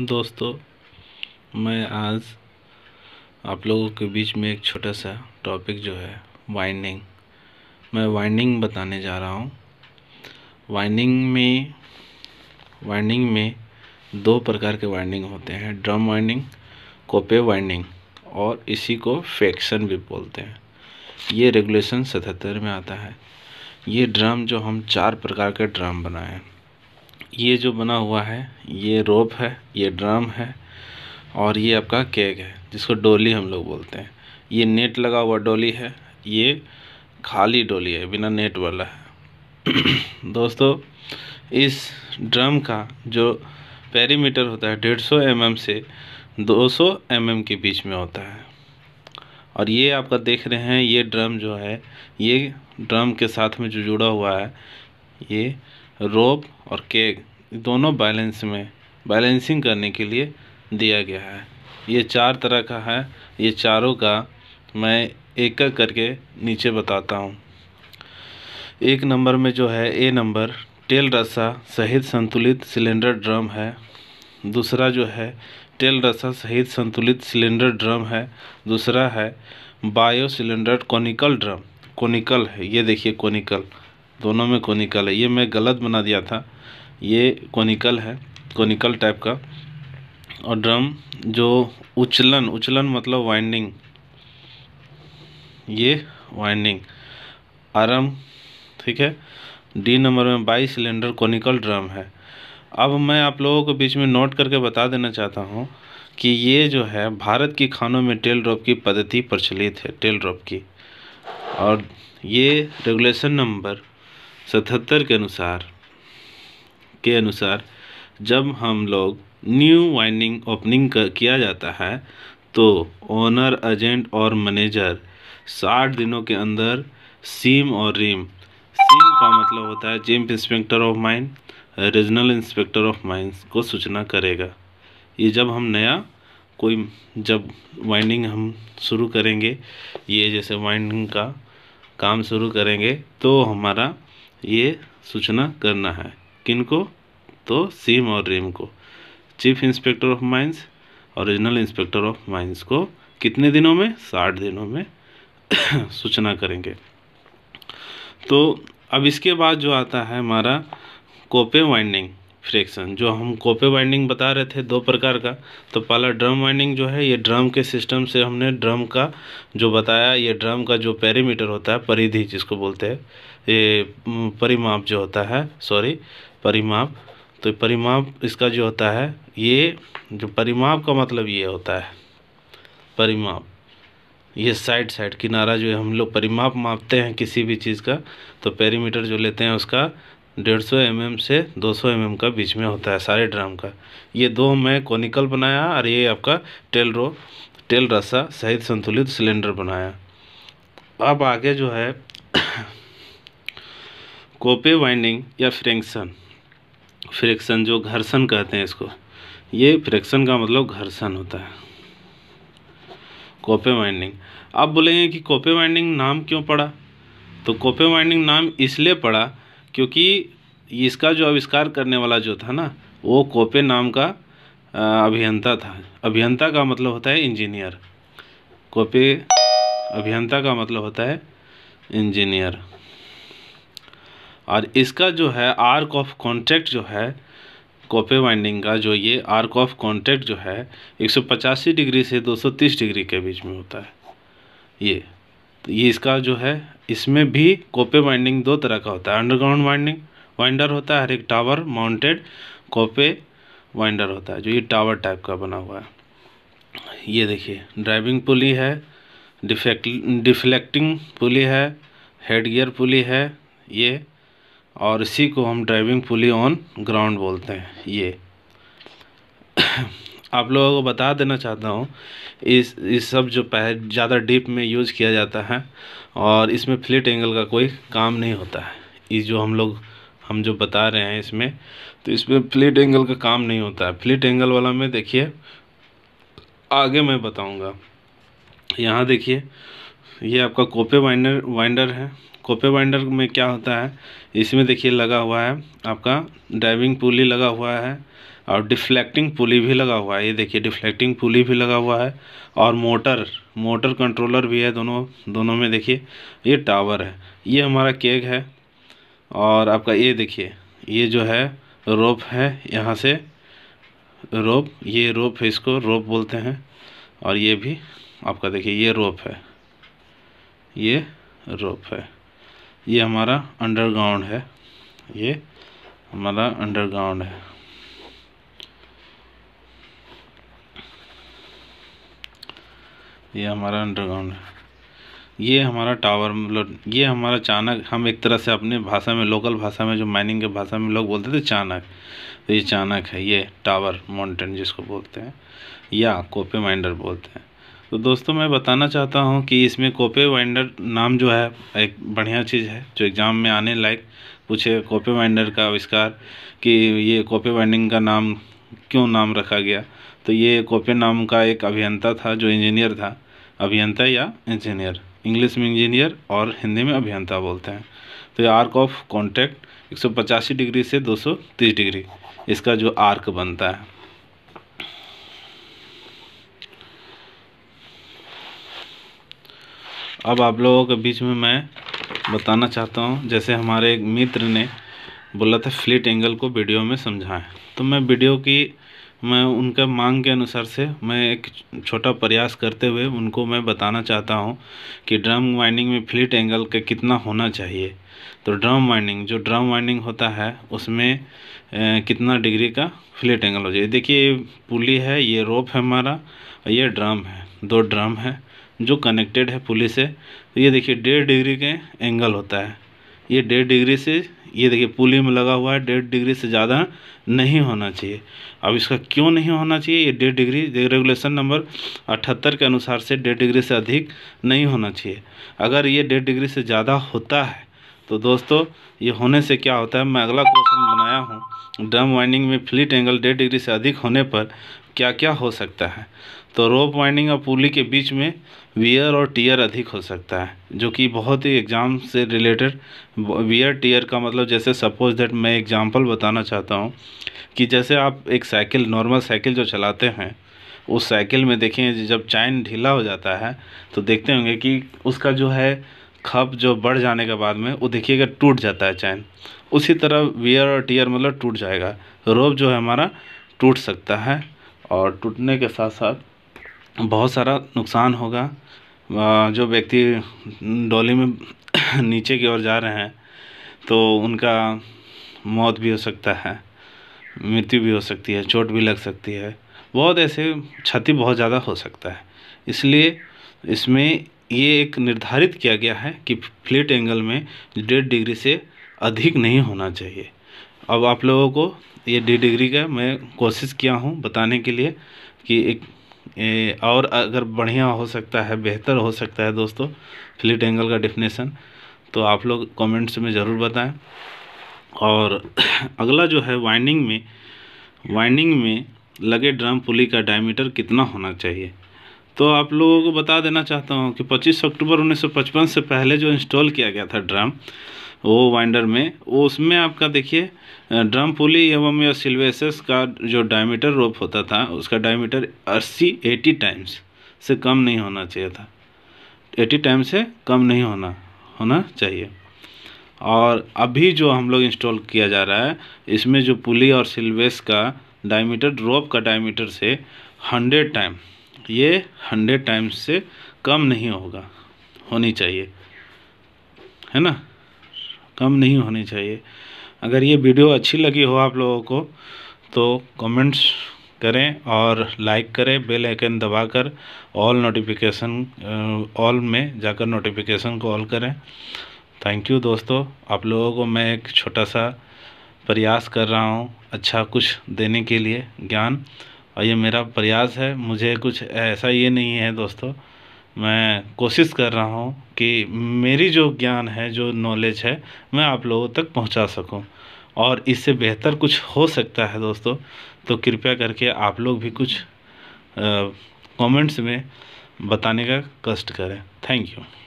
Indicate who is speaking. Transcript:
Speaker 1: दोस्तों मैं आज आप लोगों के बीच में एक छोटा सा टॉपिक जो है वाइंडिंग मैं वाइंडिंग बताने जा रहा हूँ वाइंडिंग में वाइंडिंग में दो प्रकार के वाइंडिंग होते हैं ड्रम वाइंडिंग कोपे वाइंडिंग और इसी को फैक्शन भी बोलते हैं ये रेगुलेशन सतहत्तर में आता है ये ड्रम जो हम चार प्रकार के ड्रम बनाए हैं ये जो बना हुआ है ये रोप है ये ड्रम है और ये आपका केग है जिसको डोली हम लोग बोलते हैं ये नेट लगा हुआ डोली है ये खाली डोली है बिना नेट वाला है दोस्तों इस ड्रम का जो पेरीमीटर होता है 150 सौ mm से 200 सौ mm के बीच में होता है और ये आपका देख रहे हैं ये ड्रम जो है ये ड्रम के साथ में जो जुड़ा हुआ है ये रोब और केग दोनों बैलेंस में बैलेंसिंग करने के लिए दिया गया है ये चार तरह का है ये चारों का मैं एक एक करके नीचे बताता हूँ एक नंबर में जो है ए नंबर टेल रसा सहित संतुलित सिलेंडर ड्रम है दूसरा जो है टेल रसा सहित संतुलित सिलेंडर ड्रम है दूसरा है bio cylinder conical drum conical है ये देखिए कोनिकल दोनों में कोनिकल है ये मैं गलत बना दिया था ये कोनिकल है कोनिकल टाइप का और ड्रम जो उचलन उचलन मतलब वाइंडिंग ये वाइंडिंग आरम ठीक है डी नंबर में बाईस सिलेंडर कोनिकल ड्रम है अब मैं आप लोगों को बीच में नोट करके बता देना चाहता हूँ कि ये जो है भारत की खानों में टेल ड्रॉप की पद्धति प्रचलित है टेल ड्रॉप की और ये रेगुलेशन नंबर सतहत्तर के अनुसार के अनुसार जब हम लोग न्यू वाइनिंग ओपनिंग किया जाता है तो ओनर एजेंट और मैनेजर साठ दिनों के अंदर सीम और रीम सीम का मतलब होता है chief inspector of mine regional inspector of mines को सूचना करेगा ये जब हम नया कोई जब वाइंडिंग हम शुरू करेंगे ये जैसे वाइंडिंग का काम शुरू करेंगे तो हमारा ये सूचना करना है किन को तो सिम और रिम को chief inspector of mines regional inspector of mines को कितने दिनों में साठ दिनों में सूचना करेंगे तो अब इसके बाद जो आता है हमारा कोपे वाइंडिंग फ्रैक्शन जो हम कोपे वाइंडिंग बता रहे थे दो प्रकार का तो पहला ड्रम वाइंडिंग जो है ये ड्रम के सिस्टम से हमने ड्रम का जो बताया ये ड्रम का जो पेरीमीटर होता है परिधि जिसको बोलते हैं ये परिमाप जो होता है सॉरी परिमाप तो परिमाप इसका जो होता है ये जो परिमाप का मतलब ये होता है परिमाप ये साइड साइड किनारा जो है हम लोग परिमाप मापते हैं किसी भी चीज़ का तो पेरीमीटर जो लेते हैं उसका डेढ़ सौ एम एम से दो सौ एम एम का बीच में होता है सारे ड्राम का ये दो मैं कोनिकल बनाया और ये आपका टेल रो टेल रसा सहित संतुलित सिलेंडर बनाया अब आगे जो है कोपे वाइंडिंग या फ्रिक्शन फ्रिक्शन जो घर्षण कहते हैं इसको ये फ्रिक्शन का मतलब घर्षण होता है कोपे वाइंडिंग आप बोलेंगे कि कोपे वाइंडिंग नाम क्यों पड़ा तो कोपे वाइंडिंग नाम इसलिए पड़ा क्योंकि इसका जो आविष्कार करने वाला जो था ना वो कोपे नाम का अभियंता था अभियंता का मतलब होता है इंजीनियर कोपे अभियंता का मतलब होता है इंजीनियर और इसका जो है आर्क ऑफ कॉन्टैक्ट जो है कॉपे वाइंडिंग का जो ये आर्क ऑफ कॉन्टैक्ट जो है एक डिग्री से 230 डिग्री के बीच में होता है ये तो ये इसका जो है इसमें भी कॉपे वाइंडिंग दो तरह का होता है अंडरग्राउंड वाइंडिंग वाइंडर होता है हर एक टावर माउंटेड कॉपे वाइंडर होता है जो ये टावर टाइप का बना हुआ है ये देखिए ड्राइविंग पुली है डिफेक्ट डिफ्लेक्टिंग पुली है हेड गियर पुली है ये और इसी को हम ड्राइविंग पुली ऑन ग्राउंड बोलते हैं ये आप लोगों को बता देना चाहता हूँ इस इस सब जो पह ज़्यादा डीप में यूज़ किया जाता है और इसमें फ्लिट एंगल का कोई काम नहीं होता है इस जो हम लोग हम जो बता रहे हैं इसमें तो इसमें फ्लिट एंगल का काम नहीं होता है फ्लिट एंगल वाला में देखिए आगे मैं बताऊँगा यहाँ देखिए ये आपका कोपे वाइंडर वाइंडर है कोपे बाइंडर में क्या होता है इसमें देखिए लगा हुआ है आपका डाइविंग पुली लगा हुआ है और डिफ्लेक्टिंग पुली भी लगा हुआ है ये देखिए डिफ्लेक्टिंग पुली भी लगा हुआ है और मोटर मोटर कंट्रोलर भी है दोनों दोनों में देखिए ये टावर है ये हमारा केग है और आपका ये देखिए ये जो है रोप है यहाँ से रोप ये रोप है इसको रोप बोलते हैं और ये भी आपका देखिए ये रोप है ये रोप है ये हमारा अंडरग्राउंड है ये हमारा अंडरग्राउंड है ये हमारा अंडरग्राउंड है ये हमारा टावर मतलब ये हमारा चाणक हम एक तरह से अपने भाषा में लोकल भाषा में जो माइनिंग के भाषा में लोग बोलते थे चाणक तो ये चाणक है ये टावर माउंटेन जिसको बोलते हैं या कोपे माइंडर बोलते हैं तो दोस्तों मैं बताना चाहता हूं कि इसमें कोपे वाइंडर नाम जो है एक बढ़िया चीज़ है जो एग्ज़ाम में आने लायक पूछे कोपे वाइंडर का आविष्कार कि ये कोपे वाइंडिंग का नाम क्यों नाम रखा गया तो ये कोपे नाम का एक अभियंता था जो इंजीनियर था अभियंता या इंजीनियर इंग्लिश में इंजीनियर और हिंदी में अभियंता बोलते हैं तो ये आर्क ऑफ कॉन्टैक्ट एक डिग्री से दो डिग्री इसका जो आर्क बनता है अब आप लोगों के बीच में मैं बताना चाहता हूँ जैसे हमारे एक मित्र ने बोला था फ्लिट एंगल को वीडियो में समझाएं तो मैं वीडियो की मैं उनके मांग के अनुसार से मैं एक छोटा प्रयास करते हुए उनको मैं बताना चाहता हूँ कि ड्रम वाइंडिंग में फ्लिट एंगल का कितना होना चाहिए तो ड्रम वाइंडिंग जो ड्रम वाइंडिंग होता है उसमें ए, कितना डिग्री का फ्लिट एंगल हो जाए देखिए पुली है ये रोप है हमारा ये ड्रम है दो ड्रम है जो कनेक्टेड है पुली से तो ये देखिए डेढ़ डिग्री के एंगल होता है ये डेढ़ डिग्री से ये देखिए पुली में लगा हुआ है डेढ़ डिग्री से ज़्यादा नहीं होना चाहिए अब इसका क्यों नहीं होना चाहिए ये डेढ़ डिग्री रेगुलेशन नंबर अठहत्तर के अनुसार से डेढ़ डिग्री से अधिक नहीं होना चाहिए अगर ये डेढ़ डिग्री से ज़्यादा होता है तो दोस्तों ये होने से क्या होता है मैं अगला क्वेश्चन बनाया हूँ ड्रम वाइंडिंग में फ्लिट एंगल डेढ़ डिग्री से अधिक होने पर क्या क्या हो सकता है तो रोप वाइंडिंग और पुली के बीच में वियर और टीयर अधिक हो सकता है जो कि बहुत ही एग्ज़ाम से रिलेटेड वियर टीयर का मतलब जैसे सपोज़ दैट मैं एग्ज़ाम्पल बताना चाहता हूँ कि जैसे आप एक साइकिल नॉर्मल साइकिल जो चलाते हैं उस साइकिल में देखें जब चैन ढीला हो जाता है तो देखते होंगे कि उसका जो है खप जो बढ़ जाने के बाद में वो देखिएगा टूट जाता है चैन उसी तरह वियर और टीयर मतलब टूट जाएगा रोप जो है हमारा टूट सकता है और टूटने के साथ साथ बहुत सारा नुकसान होगा जो व्यक्ति डोली में नीचे की ओर जा रहे हैं तो उनका मौत भी हो सकता है मृत्यु भी हो सकती है चोट भी लग सकती है बहुत ऐसे क्षति बहुत ज़्यादा हो सकता है इसलिए इसमें ये एक निर्धारित किया गया है कि फ्लिट एंगल में डेढ़ डिग्री से अधिक नहीं होना चाहिए अब आप लोगों को ये डेढ़ डिग्री का मैं कोशिश किया हूँ बताने के लिए कि एक और अगर बढ़िया हो सकता है बेहतर हो सकता है दोस्तों फ्लिट एंगल का डिफिनेशन तो आप लोग कमेंट्स में ज़रूर बताएं और अगला जो है वाइंडिंग में वाइंडिंग में लगे ड्रम पुली का डायमीटर कितना होना चाहिए तो आप लोगों को बता देना चाहता हूँ कि 25 अक्टूबर 1955 से पहले जो इंस्टॉल किया गया था ड्रम वो वाइंडर में वो उसमें आपका देखिए ड्रम पुली एवं या सिल्वेसेस का जो डायमीटर रोप होता था उसका डायमीटर अस्सी एटी टाइम्स से कम नहीं होना चाहिए था एटी टाइम्स से कम नहीं होना होना चाहिए और अभी जो हम लोग इंस्टॉल किया जा रहा है इसमें जो पुली और सिल्वेस का डायमीटर रोप का डायमीटर से हंड्रेड टाइम ये हंड्रेड टाइम्स से कम नहीं होगा होनी चाहिए है ना कम नहीं होनी चाहिए अगर ये वीडियो अच्छी लगी हो आप लोगों को तो कमेंट्स करें और लाइक करें बेल आइकन दबाकर ऑल नोटिफिकेशन ऑल में जाकर नोटिफिकेशन को ऑल करें थैंक यू दोस्तों आप लोगों को मैं एक छोटा सा प्रयास कर रहा हूँ अच्छा कुछ देने के लिए ज्ञान और ये मेरा प्रयास है मुझे कुछ ऐसा ये नहीं है दोस्तों मैं कोशिश कर रहा हूँ कि मेरी जो ज्ञान है जो नॉलेज है मैं आप लोगों तक पहुँचा सकूँ और इससे बेहतर कुछ हो सकता है दोस्तों तो कृपया करके आप लोग भी कुछ कमेंट्स में बताने का कष्ट करें थैंक यू